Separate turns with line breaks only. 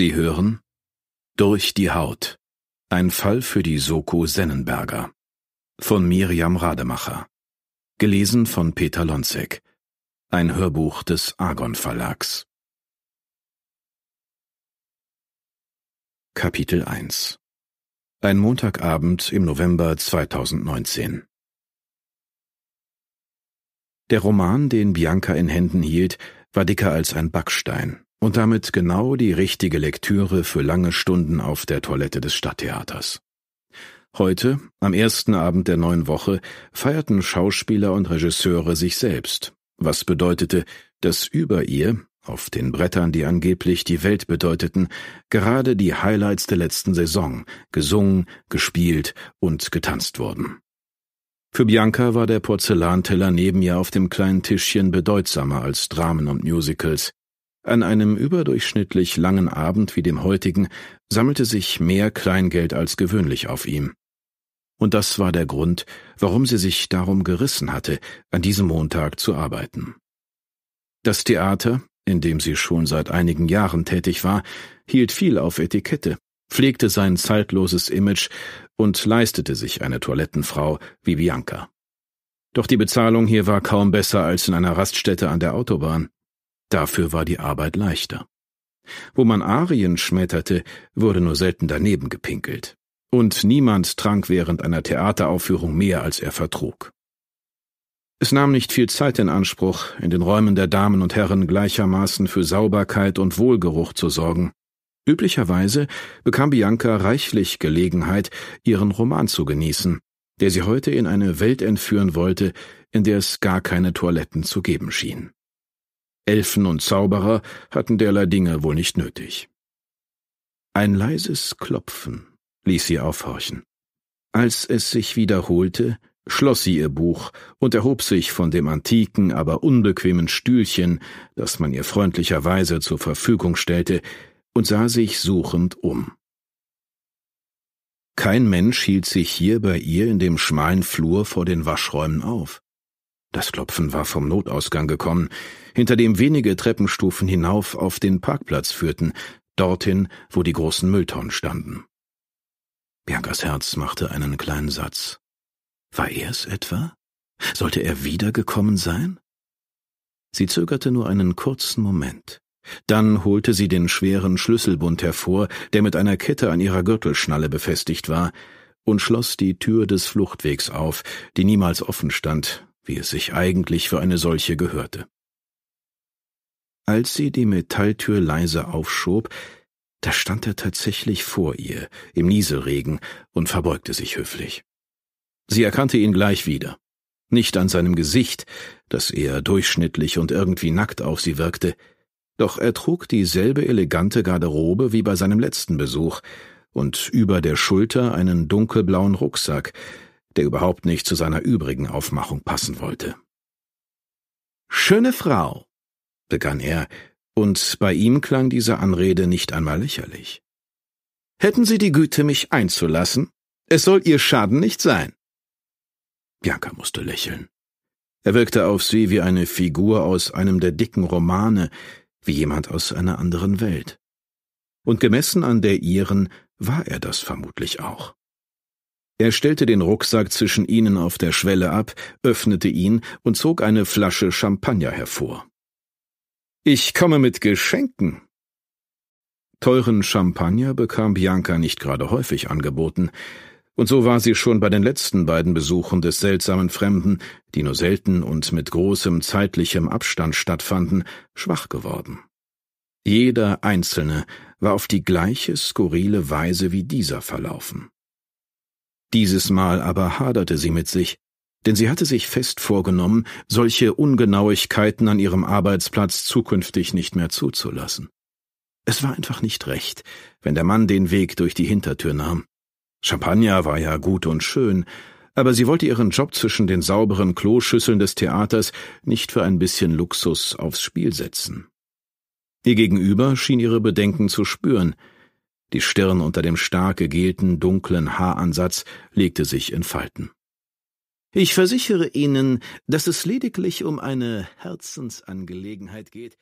Sie hören Durch die Haut. Ein Fall für die Soko Sennenberger. Von Miriam Rademacher. Gelesen von Peter Lonzek. Ein Hörbuch des Argon Verlags. Kapitel 1 Ein Montagabend im November 2019 Der Roman, den Bianca in Händen hielt, war dicker als ein Backstein und damit genau die richtige Lektüre für lange Stunden auf der Toilette des Stadttheaters. Heute, am ersten Abend der neuen Woche, feierten Schauspieler und Regisseure sich selbst, was bedeutete, dass über ihr, auf den Brettern, die angeblich die Welt bedeuteten, gerade die Highlights der letzten Saison gesungen, gespielt und getanzt wurden. Für Bianca war der Porzellanteller neben ihr auf dem kleinen Tischchen bedeutsamer als Dramen und Musicals, an einem überdurchschnittlich langen Abend wie dem heutigen sammelte sich mehr Kleingeld als gewöhnlich auf ihm. Und das war der Grund, warum sie sich darum gerissen hatte, an diesem Montag zu arbeiten. Das Theater, in dem sie schon seit einigen Jahren tätig war, hielt viel auf Etikette, pflegte sein zeitloses Image und leistete sich eine Toilettenfrau wie Bianca. Doch die Bezahlung hier war kaum besser als in einer Raststätte an der Autobahn. Dafür war die Arbeit leichter. Wo man Arien schmetterte, wurde nur selten daneben gepinkelt. Und niemand trank während einer Theateraufführung mehr, als er vertrug. Es nahm nicht viel Zeit in Anspruch, in den Räumen der Damen und Herren gleichermaßen für Sauberkeit und Wohlgeruch zu sorgen. Üblicherweise bekam Bianca reichlich Gelegenheit, ihren Roman zu genießen, der sie heute in eine Welt entführen wollte, in der es gar keine Toiletten zu geben schien. Elfen und Zauberer hatten derlei Dinge wohl nicht nötig. Ein leises Klopfen ließ sie aufhorchen. Als es sich wiederholte, schloss sie ihr Buch und erhob sich von dem antiken, aber unbequemen Stühlchen, das man ihr freundlicherweise zur Verfügung stellte, und sah sich suchend um. Kein Mensch hielt sich hier bei ihr in dem schmalen Flur vor den Waschräumen auf. Das Klopfen war vom Notausgang gekommen, hinter dem wenige Treppenstufen hinauf auf den Parkplatz führten, dorthin, wo die großen Mülltonnen standen. Biancas Herz machte einen kleinen Satz. War er es etwa? Sollte er wiedergekommen sein? Sie zögerte nur einen kurzen Moment. Dann holte sie den schweren Schlüsselbund hervor, der mit einer Kette an ihrer Gürtelschnalle befestigt war, und schloss die Tür des Fluchtwegs auf, die niemals offen stand, wie es sich eigentlich für eine solche gehörte. Als sie die Metalltür leise aufschob, da stand er tatsächlich vor ihr, im Nieselregen, und verbeugte sich höflich. Sie erkannte ihn gleich wieder. Nicht an seinem Gesicht, das eher durchschnittlich und irgendwie nackt auf sie wirkte, doch er trug dieselbe elegante Garderobe wie bei seinem letzten Besuch und über der Schulter einen dunkelblauen Rucksack, der überhaupt nicht zu seiner übrigen Aufmachung passen wollte. Schöne Frau, begann er, und bei ihm klang diese Anrede nicht einmal lächerlich. Hätten Sie die Güte, mich einzulassen? Es soll Ihr Schaden nicht sein. Bianca musste lächeln. Er wirkte auf sie wie eine Figur aus einem der dicken Romane, wie jemand aus einer anderen Welt. Und gemessen an der ihren war er das vermutlich auch. Er stellte den Rucksack zwischen ihnen auf der Schwelle ab, öffnete ihn und zog eine Flasche Champagner hervor. Ich komme mit Geschenken. Teuren Champagner bekam Bianca nicht gerade häufig angeboten, und so war sie schon bei den letzten beiden Besuchen des seltsamen Fremden, die nur selten und mit großem zeitlichem Abstand stattfanden, schwach geworden. Jeder einzelne war auf die gleiche skurrile Weise wie dieser verlaufen. Dieses Mal aber haderte sie mit sich, denn sie hatte sich fest vorgenommen, solche Ungenauigkeiten an ihrem Arbeitsplatz zukünftig nicht mehr zuzulassen. Es war einfach nicht recht, wenn der Mann den Weg durch die Hintertür nahm. Champagner war ja gut und schön, aber sie wollte ihren Job zwischen den sauberen Kloschüsseln des Theaters nicht für ein bisschen Luxus aufs Spiel setzen. Ihr gegenüber schien ihre Bedenken zu spüren, die Stirn unter dem stark gegelten, dunklen Haaransatz legte sich in Falten. Ich versichere Ihnen, dass es lediglich um eine Herzensangelegenheit geht,